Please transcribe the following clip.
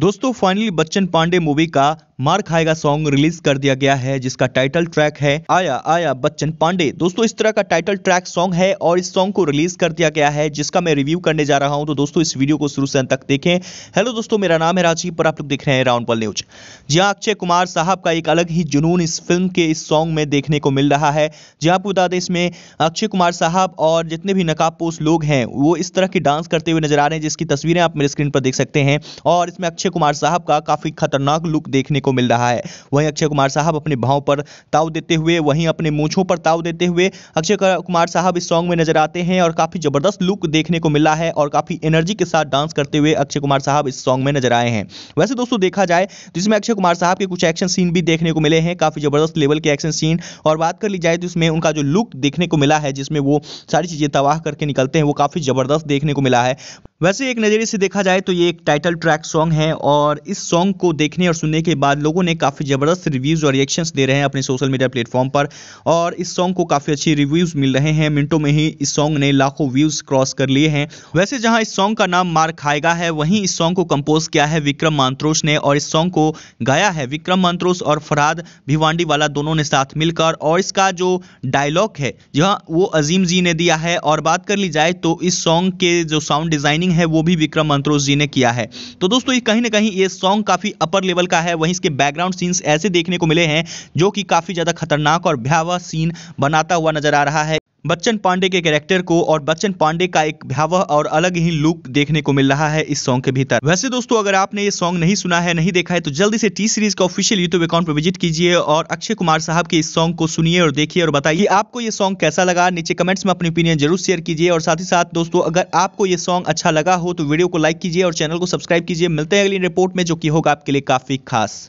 दोस्तों finally Bachchan Pandey movie का मार खाएगा सॉन्ग रिलीज कर दिया गया है जिसका टाइटल ट्रैक है आया आया बच्चन पांडे दोस्तों इस तरह का टाइटल ट्रैक सॉन्ग है और इस सॉन्ग को रिलीज कर दिया गया है जिसका मैं रिव्यू करने जा रहा हूं तो दोस्तों इस वीडियो को शुरू से अंत तक देखें हेलो दोस्तों मेरा नाम है राजीव पर आप लोग देख रहे हैं पल न्यूज जी हाँ, अक्षय कुमार साहब का एक अलग ही जुनून इस फिल्म के इस सॉन्ग में देखने को मिल रहा है जी आपको बता दें इसमें अक्षय कुमार साहब और जितने भी नकाबपोश लोग हैं वो इस तरह की डांस करते हुए नजर आ रहे हैं जिसकी तस्वीरें आप मेरे स्क्रीन पर देख सकते हैं और इसमें अक्षय कुमार साहब का काफी खतरनाक लुक देखने को को मिल रहा है वहीं अक्षय कुमार साहब अपने भाव पर ताव देते हुए वहीं अपने मूछों पर ताव देते हुए अक्षय कुमार साहब इस सॉन्ग में नजर आते हैं और काफ़ी ज़बरदस्त लुक देखने को मिला है और काफ़ी एनर्जी के साथ डांस करते हुए अक्षय कुमार साहब इस सॉन्ग में नजर आए हैं वैसे दोस्तों देखा जाए तो इसमें अक्षय कुमार साहब के कुछ एक्शन सीन भी देखने को मिले हैं काफ़ी ज़बरदस्त लेवल के एक्शन सीन और बात कर ली जाए तो इसमें उनका जो लुक देखने को मिला है जिसमें वो सारी चीज़ें तबाह करके निकलते हैं वो काफ़ी ज़बरदस्त देखने को मिला है वैसे एक नज़रिए से देखा जाए तो ये एक टाइटल ट्रैक सॉन्ग है और इस सॉन्ग को देखने और सुनने के बाद लोगों ने काफ़ी ज़बरदस्त रिव्यूज़ और रिएक्शंस दे रहे हैं अपने सोशल मीडिया प्लेटफॉर्म पर और इस सॉन्ग को काफ़ी अच्छी रिव्यूज़ मिल रहे हैं मिनटों में ही इस सॉन्ग ने लाखों व्यूज़ क्रॉस कर लिए हैं वैसे जहाँ इस सॉन्ग का नाम मार खाएगा है वहीं इस सॉन्ग को कम्पोज़ किया है विक्रम मांत्रोस ने और इस सॉन्ग को गाया है विक्रम मांत्रोस और फराद भिवांडी वाला दोनों ने साथ मिलकर और इसका जो डायलॉग है जहाँ वो अजीम जी ने दिया है और बात कर ली जाए तो इस सॉन्ग के जो साउंड डिज़ाइनिंग राइटिंग है वो भी विक्रम मंत्रोज जी ने किया है तो दोस्तों ये कहीं ना कहीं ये सॉन्ग काफ़ी अपर लेवल का है वहीं इसके बैकग्राउंड सीन्स ऐसे देखने को मिले हैं जो कि काफ़ी ज़्यादा खतरनाक और भयावह सीन बनाता हुआ नजर आ रहा है बच्चन पांडे के कैरेक्टर को और बच्चन पांडे का एक भयावह और अलग ही लुक देखने को मिल रहा है इस सॉन्ग के भीतर वैसे दोस्तों अगर आपने ये सॉन्ग नहीं सुना है नहीं देखा है तो जल्दी से टी सीरीज का ऑफिशियल यूट्यूब अकाउंट पर विजिट कीजिए और अक्षय कुमार साहब के इस सॉन्ग को सुनिए और देखिए और बताइए आपको ये सॉन्ग कैसा लगा नीचे कमेंट्स में अपनी ओपिनियन जरूर शेयर कीजिए और साथ ही साथ दोस्तों अगर आपको ये सॉन्ग अच्छा लगा हो तो वीडियो को लाइक कीजिए और चैनल को सब्सक्राइब कीजिए मिलते हैं अगली रिपोर्ट में जो की होगा आपके लिए काफी खास